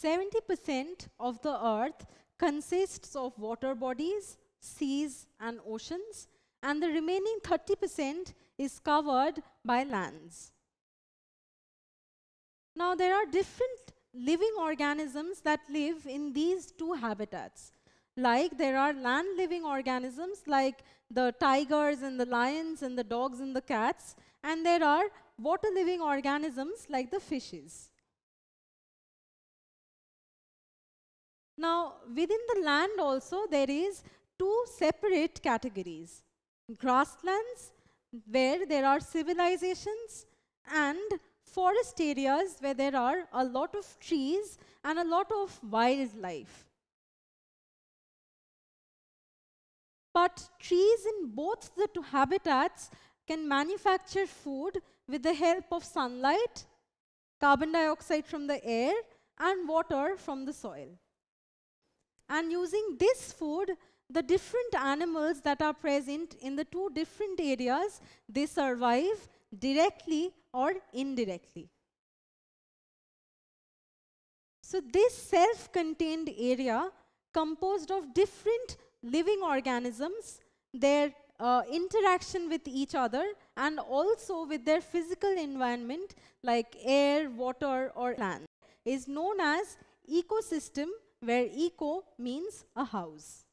70% of the earth consists of water bodies, seas and oceans and the remaining 30% is covered by lands. Now there are different living organisms that live in these two habitats. Like there are land living organisms like the tigers and the lions and the dogs and the cats and there are water living organisms like the fishes. Now, within the land also, there is two separate categories. Grasslands, where there are civilizations, and forest areas where there are a lot of trees and a lot of wildlife. But trees in both the two habitats can manufacture food with the help of sunlight, carbon dioxide from the air, and water from the soil. And using this food, the different animals that are present in the two different areas, they survive directly or indirectly. So this self-contained area composed of different living organisms, their uh, interaction with each other and also with their physical environment like air, water or land is known as ecosystem where eco means a house.